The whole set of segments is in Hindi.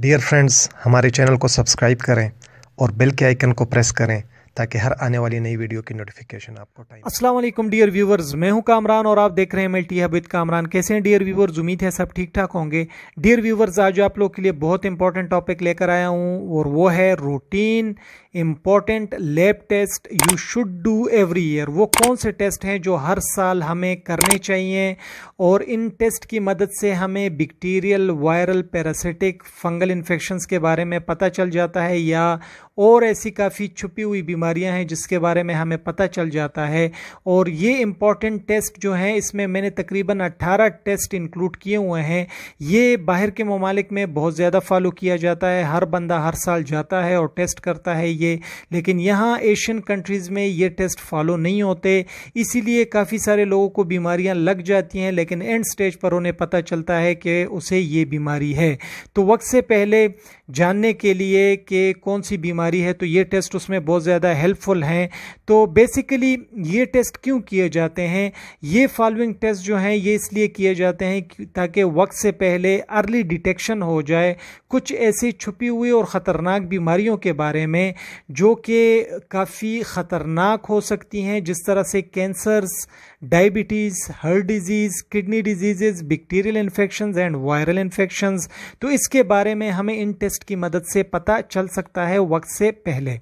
डियर फ्रेंड्स हमारे चैनल को सब्सक्राइब करें और बेल के आइकन को प्रेस करें ताकि हर आने वाली नई वीडियो की नोटिफिकेशन आपको टाइम अस्सलाम वालेकुम डियर व्यूवर्स मैं हूं कामरान और आप देख रहे हैं एमएलटी हबिद कामरान कैसे हैं डियर व्यूवर्स उम्मीद है सब ठीक ठाक होंगे डियर व्यूवर्स आज आप लोग के लिए बहुत इंपॉर्टेंट टॉपिक लेकर आया हूं और वो है routine important lab test you should do every year वो कौन से टेस्ट हैं जो हर साल हमें करने चाहिए और इन टेस्ट की मदद से हमें bacterial viral parasitic fungal infections के बारे में पता चल जाता है या और ऐसी काफ़ी छुपी हुई बीमारियां हैं जिसके बारे में हमें पता चल जाता है और ये इम्पॉर्टेंट टेस्ट जो हैं इसमें मैंने तकरीबन 18 टेस्ट इंक्लूड किए हुए हैं ये बाहर के ममालिक में बहुत ज़्यादा फॉलो किया जाता है हर बंदा हर साल जाता है और टेस्ट करता है ये चाहिए लेकिन यहाँ एशियन कंट्रीज़ में ये टेस्ट फॉलो नहीं होते इसीलिए काफ़ी सारे लोगों को बीमारियाँ लग जाती हैं लेकिन एंड स्टेज पर उन्हें पता चलता है कि उसे ये बीमारी है तो वक्त से पहले जानने के लिए कि कौन सी बीमारी है तो ये टेस्ट उसमें बहुत ज़्यादा हेल्पफुल हैं तो बेसिकली ये टेस्ट क्यों किए जाते हैं ये फॉलोइंग टेस्ट जो हैं ये इसलिए किए जाते हैं ताकि वक्त से पहले अर्ली डिटेक्शन हो जाए कुछ ऐसी छुपी हुई और ख़तरनाक बीमारियों के बारे में जो कि काफ़ी ख़तरनाक हो सकती हैं जिस तरह से cancers diabetes heart disease kidney disease bacterial infection and viral infection तो इसके बारे में हमें इन टेस्ट की मदद से पता चल सकता है वक्त से पहले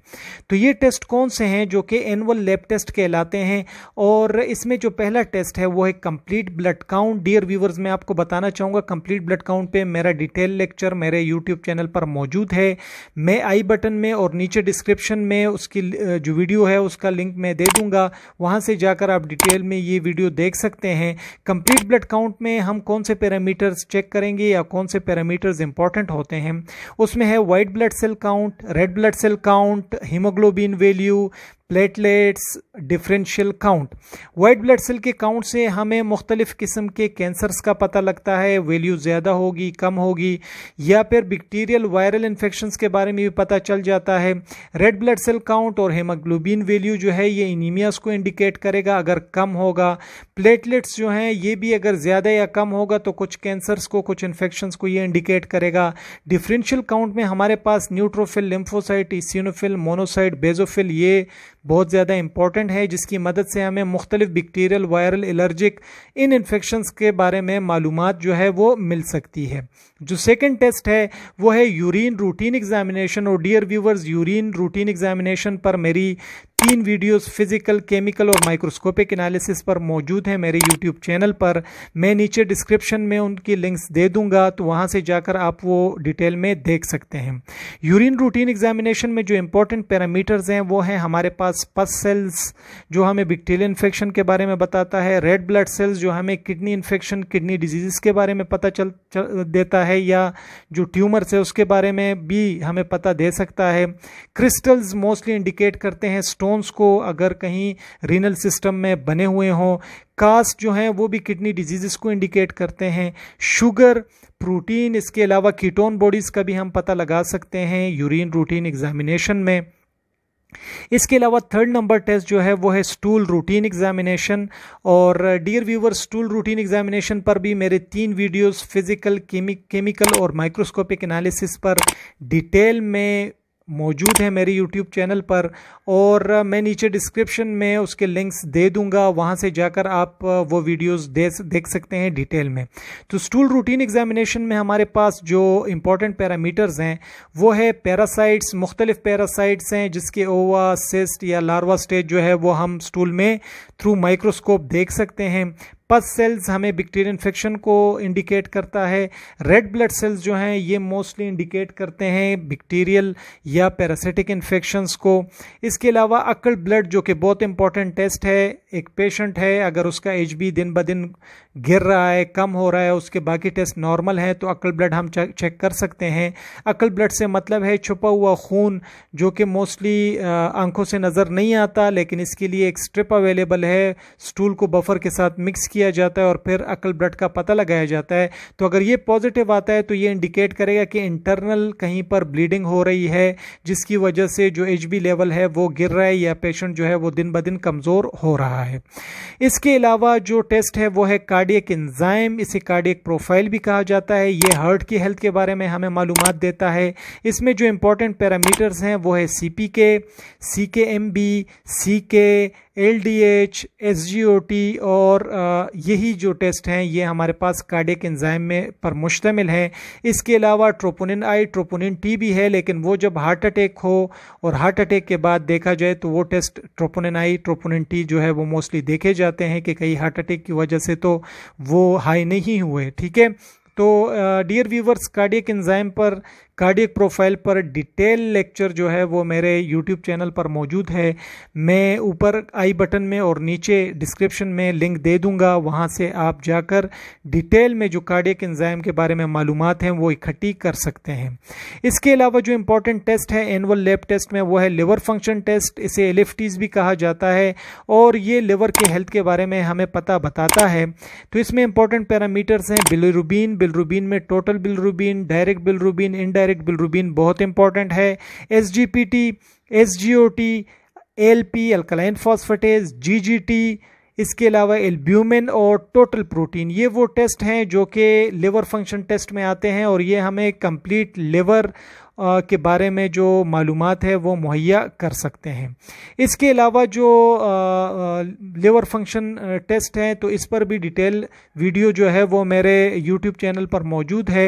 तो ये टेस्ट कौन से हैं जो कि एनअल लेब टेस्ट कहलाते हैं और इसमें जो पहला टेस्ट है वो है complete blood count dear viewers मैं आपको बताना चाहूँगा कंप्लीट ब्लड काउंट पर मेरा डिटेल लेक्चर मेरे यूट्यूब चैनल पर मौजूद है मैं आई बटन में और नीचे डिस्क डिस्क्रिप्शन में उसकी जो वीडियो है उसका लिंक मैं दे दूंगा वहां से जाकर आप डिटेल में ये वीडियो देख सकते हैं कंप्लीट ब्लड काउंट में हम कौन से पैरामीटर्स चेक करेंगे या कौन से पैरामीटर्स इंपॉर्टेंट होते हैं उसमें है white blood cell count red blood cell count haemoglobin value platelets differential count white blood cell के काउंट से हमें मुख्तलिफ़ किस्म के कैंसर्स का पता लगता है वैल्यू ज़्यादा होगी कम होगी या फिर बैक्टीरियल वायरल इन्फेक्शन के बारे में भी पता चल जाता है रेड ब्लड सेल काउंट और हेमोग्लोबिन वैल्यू जो है ये इनीमियास को इंडिकेट करेगा अगर कम होगा प्लेटलेट्स जो हैं ये भी अगर ज़्यादा या कम होगा तो कुछ कैंसर्स को कुछ इन्फेक्शन को ये इंडिकेट करेगा डिफरेंशियल काउंट में हमारे पास neutrophil lymphocyte eosinophil monocyte basophil ये बहुत ज़्यादा इंपॉर्टेंट है जिसकी मदद से हमें मुख्तलिफ बैक्टीरियल वायरल एलर्जिक इन इन्फेक्शंस के बारे में मालूम जो है वो मिल सकती है जो सेकेंड टेस्ट है वो है यूरिन रूटीन एग्जामिनेशन और dear viewers urine routine examination पर मेरी तीन वीडियोस फिजिकल केमिकल और माइक्रोस्कोपिक एनालिसिस पर मौजूद हैं मेरे यूट्यूब चैनल पर मैं नीचे डिस्क्रिप्शन में उनकी लिंक्स दे दूंगा तो वहां से जाकर आप वो डिटेल में देख सकते हैं यूरिन रूटीन एग्जामिनेशन में जो इंपॉर्टेंट पैरामीटर्स हैं वो हैं हमारे पास पास पस सेल्स जो हमें बिक्टेरियल इन्फेक्शन के बारे में बताता है रेड ब्लड सेल्स जो हमें किडनी इन्फेक्शन किडनी डिजीज़ के बारे में पता चल, चल देता है या जो ट्यूमर्स है उसके बारे में भी हमें पता दे सकता है क्रिस्टल्स मोस्टली इंडिकेट करते हैं स्टोन्स को अगर कहीं रीनल सिस्टम में बने हुए हों कास्ट जो हैं वो भी किडनी डिजीज़ को इंडिकेट करते हैं शुगर प्रोटीन इसके अलावा कीटोन बॉडीज़ का भी हम पता लगा सकते हैं यूरिन रूटीन एग्जामिनेशन में इसके अलावा थर्ड नंबर टेस्ट जो है वो है स्टूल रूटीन एग्जामिनेशन और dear viewer stool routine examination पर भी मेरे तीन वीडियोस फिजिकल केमिकल और माइक्रोस्कोपिक एनालिसिस पर डिटेल में मौजूद है मेरी यूट्यूब चैनल पर और मैं नीचे डिस्क्रिप्शन में उसके लिंक्स दे दूंगा वहां से जाकर आप वो वीडियोस दे देख सकते हैं डिटेल में तो स्टूल रूटीन एग्जामिनेशन में हमारे पास जो इम्पोर्टेंट पैरामीटर्स हैं वो है पैरासाइट्स मुख्तलिफ पैरासाइट्स हैं जिसके ओवा सिस्ट या लार्वा स्टेज जो है वो हम स्टूल में थ्रू माइक्रोस्कोप देख सकते हैं पस सेल्स हमें बैक्टीरियल इन्फेक्शन को इंडिकेट करता है रेड ब्लड सेल्स जो हैं ये मोस्टली इंडिकेट करते हैं बैक्टीरियल या पैरासिटिक इन्फेक्शंस को इसके अलावा अक्ल ब्लड जो कि बहुत इंपॉर्टेंट टेस्ट है एक पेशेंट है अगर उसका एच दिन ब दिन गिर रहा है कम हो रहा है उसके बाकी टेस्ट नॉर्मल हैं तो अक्ल ब्लड हम चेक कर सकते हैं अक्ल ब्लड से मतलब है छुपा हुआ खून जो कि मोस्टली आंखों से नज़र नहीं आता लेकिन इसके लिए एक स्ट्रिप अवेलेबल है स्टूल को बफर के साथ मिक्स किया किया जाता है और फिर अकल ब्लड का पता लगाया जाता है तो अगर ये पॉजिटिव आता है तो ये इंडिकेट करेगा कि इंटरनल कहीं पर ब्लीडिंग हो रही है जिसकी वजह से जो एच लेवल है वो गिर रहा है या पेशेंट जो है वो दिन ब दिन कमज़ोर हो रहा है इसके अलावा जो टेस्ट है वो है कार्डियक इंजाइम इसे कार्डियक प्रोफाइल भी कहा जाता है ये हार्ट की हेल्थ के बारे में हमें मालूम देता है इसमें जो इंपॉर्टेंट पैरामीटर्स हैं वो है सी पी के सी के M B C K L D H S G O T और यही जो टेस्ट हैं ये हमारे पास कार्डिक एंजाइम में पर मुश्तमिल है इसके अलावा ट्रोपोनिन आई ट्रोपोनिन टी भी है लेकिन वो जब हार्ट अटैक हो और हार्ट अटैक के बाद देखा जाए तो वो test troponin I troponin T जो है वो मोस्टली देखे जाते हैं कि कहीं हार्ट अटैक की वजह से तो वो हाई नहीं हुए ठीक है तो डियर व्यूवर्स कार्डियक एंजाइम पर कार्डियक प्रोफाइल पर डिटेल लेक्चर जो है वो मेरे यूट्यूब चैनल पर मौजूद है मैं ऊपर आई बटन में और नीचे डिस्क्रिप्शन में लिंक दे दूंगा वहाँ से आप जाकर डिटेल में जो कार्डियक एंजाइम के बारे में मालूम हैं वो इकट्ठी कर सकते हैं इसके अलावा जो इंपॉर्टेंट टेस्ट है एनअल लेब टेस्ट में वो है लिवर फंक्शन टेस्ट इसे एल भी कहा जाता है और ये लिवर के हेल्थ के बारे में हमें पता बताता है तो इसमें इंपॉर्टेंट पैरामीटर्स हैं बिलरुबीन बिलरूबिन में total bilirubin direct bilirubin indirect bilirubin बहुत इंपॉर्टेंट है S G P T S G O T L P alkaline phosphatase G G T इसके अलावा एल्ब्यूमिन और टोटल प्रोटीन ये वो टेस्ट हैं जो कि लिवर फंक्शन टेस्ट में आते हैं और ये हमें कंप्लीट लिवर के बारे में जो मालूम है वो मुहैया कर सकते हैं इसके अलावा जो लिवर फंक्शन टेस्ट हैं तो इस पर भी डिटेल वीडियो जो है वो मेरे यूट्यूब चैनल पर मौजूद है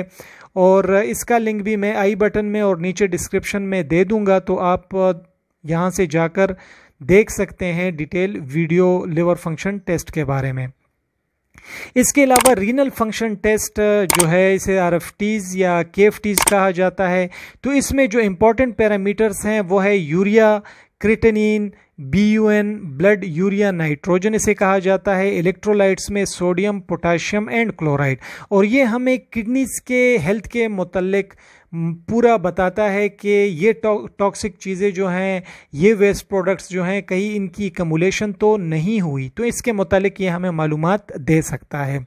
और इसका लिंक भी मैं आई बटन में और नीचे डिस्क्रिप्शन में दे दूंगा तो आप यहाँ से जाकर देख सकते हैं detail video liver function test के बारे में इसके अलावा रीनल फंक्शन टेस्ट जो है इसे आर या के कहा जाता है तो इसमें जो इंपॉर्टेंट पैरामीटर्स हैं वो है urea creatinine B U N blood urea nitrogen इसे कहा जाता है इलेक्ट्रोलाइट्स में सोडियम पोटाशियम एंड क्लोराइड और ये हमें किडनीज के हेल्थ के मुतलक पूरा बताता है कि ये टॉक्सिक चीज़ें जो हैं ये वेस्ट प्रोडक्ट्स जो हैं कहीं इनकी कमुलेशन तो नहीं हुई तो इसके मतलब ये हमें मालूम दे सकता है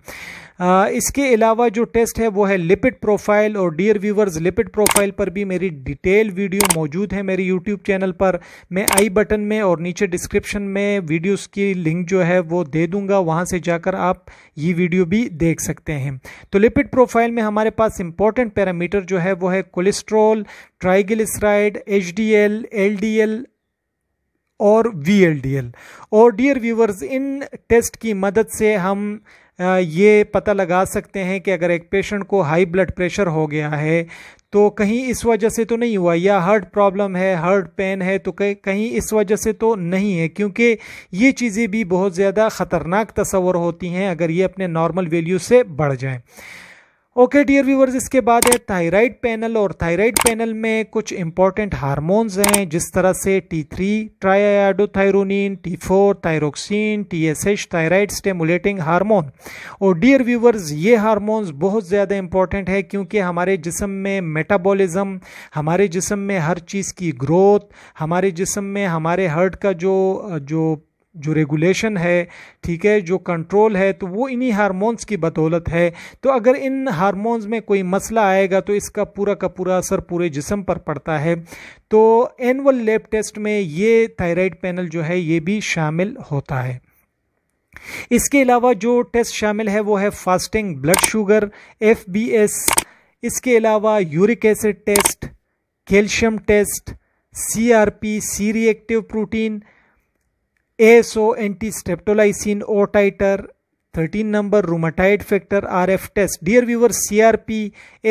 इसके अलावा जो टेस्ट है वो है लिपिड प्रोफाइल और डियर व्यूवर्स लिपिड प्रोफाइल पर भी मेरी डिटेल वीडियो मौजूद है मेरे यूट्यूब चैनल पर मैं आई बटन में और नीचे डिस्क्रिप्शन में वीडियोस की लिंक जो है वो दे दूंगा वहां से जाकर आप ये वीडियो भी देख सकते हैं तो लिपिड प्रोफाइल में हमारे पास इंपॉर्टेंट पैरामीटर जो है वो है cholesterol triglyceride H D L L D L और वी एल डी एल और डियर व्यूवर्स इन टेस्ट की मदद से हम ये पता लगा सकते हैं कि अगर एक पेशेंट को हाई ब्लड प्रेशर हो गया है तो कहीं इस वजह से तो नहीं हुआ या हार्ट प्रॉब्लम है हार्ट पेन है तो कहीं इस वजह से तो नहीं है क्योंकि ये चीज़ें भी बहुत ज़्यादा ख़तरनाक तस्वर होती हैं अगर ये अपने नॉर्मल वैल्यू से बढ़ जाएँ ओके डियर व्यूवर्स इसके बाद है थायराइड पैनल और थायराइड पैनल में कुछ इंपॉर्टेंट हार्मोन्स हैं जिस तरह से T three triiodothyronine T four thyroxine T S H thyroid stimulating hormone और डियर व्यूवर्स ये हारमोन्स बहुत ज़्यादा इंपॉर्टेंट है क्योंकि हमारे जिसम में मेटाबोलिज़म हमारे जिसम में हर चीज़ की ग्रोथ हमारे जिसम में हमारे हर्ट का जो जो जो रेगुलेशन है ठीक है जो कंट्रोल है तो वो इन्हीं हारमोन्स की बदौलत है तो अगर इन हारमोन्स में कोई मसला आएगा तो इसका पूरा का पूरा असर पूरे जिसम पर पड़ता है तो एनअल लेब टेस्ट में ये थायराइड पैनल जो है ये भी शामिल होता है इसके अलावा जो टेस्ट शामिल है वो है फास्टिंग ब्लड शुगर एफ इसके अलावा uric acid test calcium test C R P C reactive protein ASO anti streptolysin O titer thirteen number rheumatoid factor RF test dear viewer CRP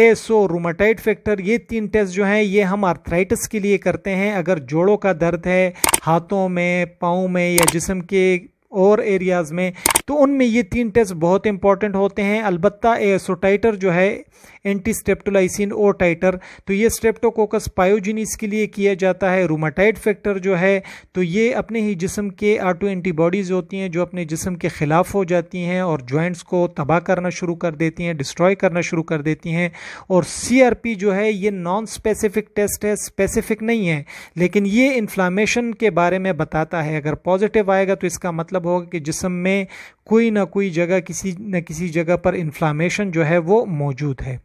ASO rheumatoid factor ये तीन टेस्ट जो हैं ये हम आर्थराइटिस के लिए करते हैं अगर जोड़ों का दर्द है हाथों में पाँव में या जिसम के और एरियाज़ में तो उनमें ये तीन टेस्ट बहुत इंपॉर्टेंट होते हैं अलबत्ता एसोटाइटर जो है एंटी स्टेप्टोलाइसिन और टाइटर तो ये स्ट्रेप्टोकोकस पायोजिनिस के लिए किया जाता है रूमाटाइड फैक्टर जो है तो ये अपने ही जिसम के आटो एंटीबॉडीज़ होती हैं जो अपने जिसम के ख़िलाफ़ हो जाती हैं और जॉइंट्स को तबाह करना शुरू कर देती हैं डिस्ट्रॉय करना शुरू कर देती हैं और सी जो है ये नॉन स्पेसिफिक टेस्ट है स्पेसिफिक नहीं है लेकिन ये इन्फ्लामेशन के बारे में बताता है अगर पॉजिटिव आएगा तो इसका मतलब होगा कि जिसम में कोई ना कोई जगह किसी न किसी जगह पर इन्फ्लामेशन जो है वो मौजूद है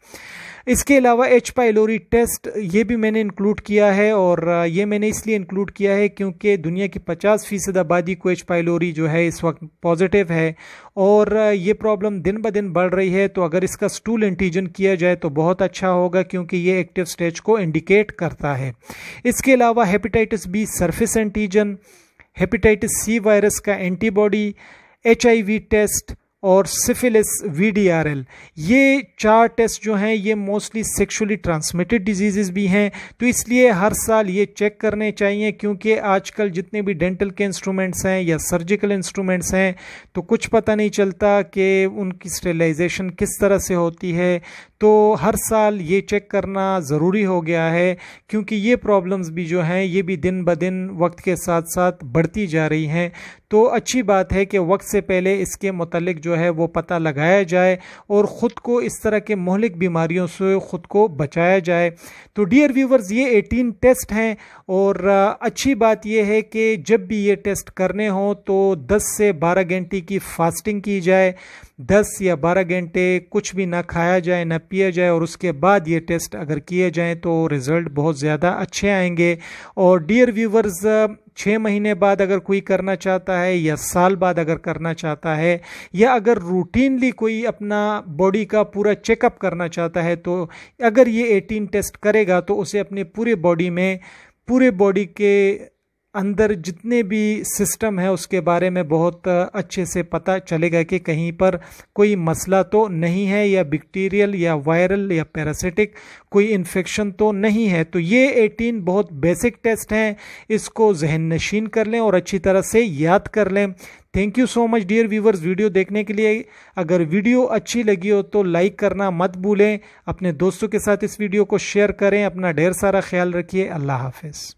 इसके अलावा एच पाइलोरी टेस्ट ये भी मैंने इंक्लूड किया है और ये मैंने इसलिए इंक्लूड किया है क्योंकि दुनिया की 50 फीसद आबादी को एच पाइलोरी जो है इस वक्त पॉजिटिव है और ये प्रॉब्लम दिन ब दिन बढ़ रही है तो अगर इसका स्टूल एंटीजन किया जाए तो बहुत अच्छा होगा क्योंकि ये एक्टिव स्टेज को इंडिकेट करता है इसके अलावा hepatitis B surface antigen hepatitis C virus का एंटीबॉडी एच टेस्ट और सिफिलिस वी ये चार टेस्ट जो हैं ये मोस्टली सेक्सुअली ट्रांसमिटेड डिजीज़ भी हैं तो इसलिए हर साल ये चेक करने चाहिए क्योंकि आजकल जितने भी डेंटल के इंस्ट्रूमेंट्स हैं या सर्जिकल इंस्ट्रूमेंट्स हैं तो कुछ पता नहीं चलता कि उनकी स्टेलाइजेशन किस तरह से होती है तो हर साल ये चेक करना ज़रूरी हो गया है क्योंकि ये प्रॉब्लम्स भी जो हैं ये भी दिन ब दिन वक्त के साथ साथ बढ़ती जा रही हैं तो अच्छी बात है कि वक्त से पहले इसके मतलब जो है वो पता लगाया जाए और ख़ुद को इस तरह के मोहलिक बीमारियों से ख़ुद को बचाया जाए तो डियर व्यूवर्स ये 18 टेस्ट हैं और अच्छी बात यह है कि जब भी ये टेस्ट करने हों तो 10 से 12 घंटे की फास्टिंग की जाए दस या बारह घंटे कुछ भी ना खाया जाए ना पिया जाए और उसके बाद ये टेस्ट अगर किए जाएँ तो रिज़ल्ट बहुत ज़्यादा अच्छे आएंगे और डियर व्यूवर्स छः महीने बाद अगर कोई करना चाहता है या साल बाद अगर करना चाहता है या अगर रूटीनली कोई अपना बॉडी का पूरा चेकअप करना चाहता है तो अगर ये 18 टेस्ट करेगा तो उसे अपने पूरे बॉडी में पूरे बॉडी के अंदर जितने भी सिस्टम है उसके बारे में बहुत अच्छे से पता चलेगा कि कहीं पर कोई मसला तो नहीं है या बैक्टीरियल या वायरल या पैरासिटिक कोई इन्फेक्शन तो नहीं है तो ये 18 बहुत बेसिक टेस्ट हैं इसको जहन नशीन कर लें और अच्छी तरह से याद कर लें thank you so much dear viewers video देखने के लिए अगर वीडियो अच्छी लगी हो तो लाइक करना मत भूलें अपने दोस्तों के साथ इस वीडियो को शेयर करें अपना ढेर सारा ख्याल रखिए अल्लाह हाफिज़